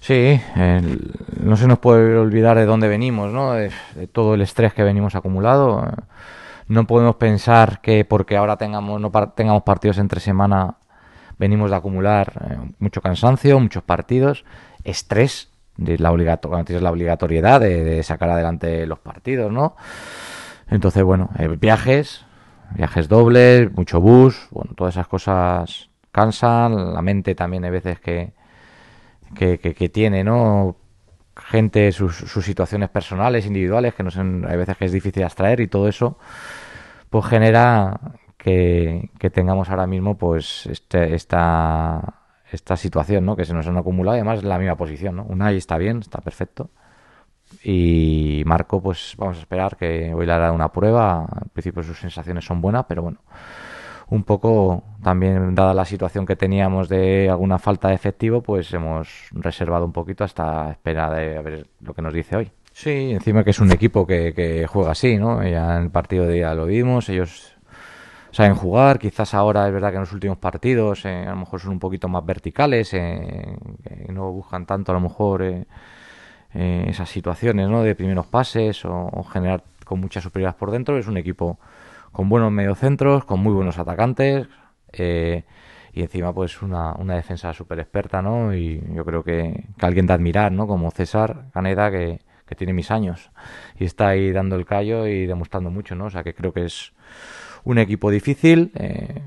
Sí, no se nos puede olvidar de dónde venimos, ¿no? De, todo el estrés que venimos acumulado. No podemos pensar que porque ahora tengamos, no tengamos partidos entre semana, venimos de acumular eh, mucho cansancio, muchos partidos, estrés, de la, la obligatoriedad de, sacar adelante los partidos, ¿no? Entonces, bueno, eh, viajes, viajes dobles, mucho bus, bueno, todas esas cosas cansan, la mente también hay veces que que, tiene, ¿no? Gente, sus, sus, situaciones personales, individuales, que no son, hay veces que es difícil abstraer y todo eso, pues genera que, tengamos ahora mismo pues este, esta, situación, ¿no? Que se nos han acumulado y además la misma posición, ¿no? Unai está bien, está perfecto. Y Marco, pues vamos a esperar que hoy le hará una prueba. Al principio sus sensaciones son buenas, pero bueno, un poco también dada la situación que teníamos de alguna falta de efectivo, pues hemos reservado un poquito hasta espera de a ver lo que nos dice hoy. Sí, encima que es un equipo que, juega así, ¿no? Ya en el partido de día lo vimos, ellos saben jugar, quizás ahora es verdad que en los últimos partidos eh, a lo mejor son un poquito más verticales, eh, no buscan tanto a lo mejor eh, esas situaciones, ¿no? De primeros pases o, generar con muchas superioridades por dentro, es un equipo con buenos mediocentros, con muy buenos atacantes eh, y encima pues una, una defensa súper experta, ¿no? Y yo creo que, que, alguien de admirar, ¿no? Como César Caneda, que, que tiene mis años y está ahí dando el callo y demostrando mucho, ¿no? O sea que creo que es un equipo difícil. Eh,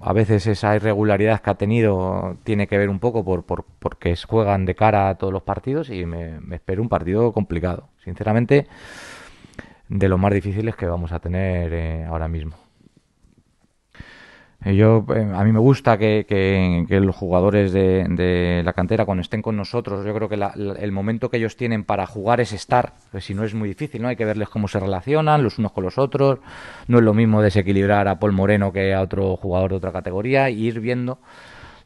a veces esa irregularidad que ha tenido tiene que ver un poco por, por porque juegan de cara a todos los partidos y me, me espero un partido complicado. Sinceramente, de los más difíciles que vamos a tener eh, ahora mismo. Eh, yo, eh, a mí me gusta que, los jugadores de, la cantera, cuando estén con nosotros, yo creo que el momento que ellos tienen para jugar es estar, pues si no es muy difícil, ¿no? Hay que verles cómo se relacionan los unos con los otros. No es lo mismo desequilibrar a Paul Moreno que a otro jugador de otra categoría e ir viendo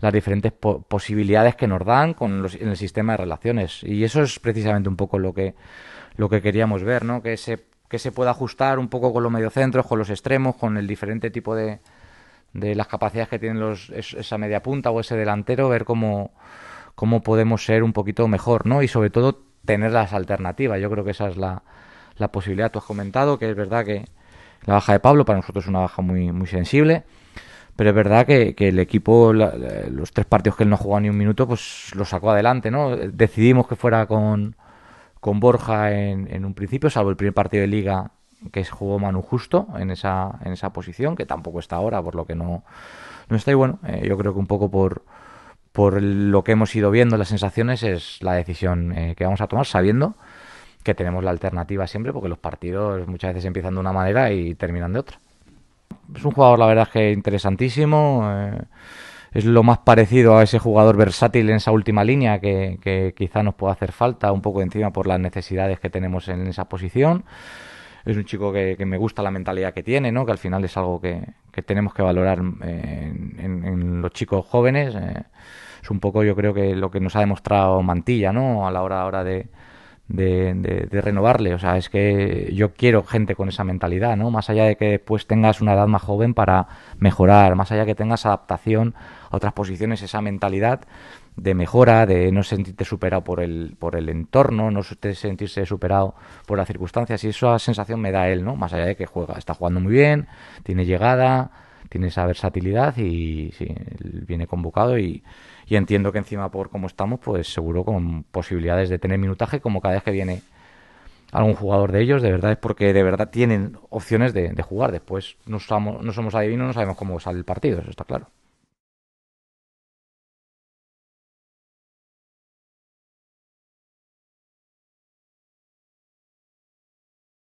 las diferentes posibilidades que nos dan con en el sistema de relaciones. Y eso es precisamente un poco lo que, lo que queríamos ver, ¿no? Que ese que se pueda ajustar un poco con los mediocentros, con los extremos, con el diferente tipo de, de las capacidades que tienen los, esa media punta o ese delantero, ver cómo, cómo podemos ser un poquito mejor, ¿no? Y sobre todo tener las alternativas. Yo creo que esa es la, la posibilidad. Tú has comentado que es verdad que la baja de Pablo para nosotros es una baja muy, muy sensible. Pero es verdad que, el equipo, los tres partidos que él no ha jugado ni un minuto, pues lo sacó adelante, ¿no? Decidimos que fuera con, con Borja en, un principio, salvo el primer partido de liga que jugó Manu Justo en esa, en esa posición, que tampoco está ahora, por lo que no, está. Y bueno, eh, yo creo que un poco por, por lo que hemos ido viendo, las sensaciones, es la decisión eh, que vamos a tomar, sabiendo que tenemos la alternativa siempre, porque los partidos muchas veces empiezan de una manera y terminan de otra. Es un jugador, la verdad, que interesantísimo. Eh, es lo más parecido a ese jugador versátil en esa última línea que, quizá nos pueda hacer falta un poco encima por las necesidades que tenemos en esa posición. Es un chico que, me gusta la mentalidad que tiene, ¿no? que al final es algo que, tenemos que valorar eh, en, los chicos jóvenes. Eh, es un poco, yo creo que lo que nos ha demostrado Mantilla ¿no? a la hora, a la hora de, de, renovarle. O sea, es que yo quiero gente con esa mentalidad, ¿no? Más allá de que después tengas una edad más joven para mejorar, más allá de que tengas adaptación a otras posiciones, esa mentalidad de mejora, de no sentirte superado por el, por el entorno, no sentirse superado por las circunstancias. Y esa sensación me da él, ¿no? Más allá de que juega, está jugando muy bien, tiene llegada, tiene esa versatilidad y viene convocado y, entiendo que encima por cómo estamos, pues seguro con posibilidades de tener minutaje como cada vez que viene algún jugador de ellos, de verdad es porque de verdad tienen opciones de, jugar. Después no somos, no somos adivinos, no sabemos cómo sale el partido, eso está claro.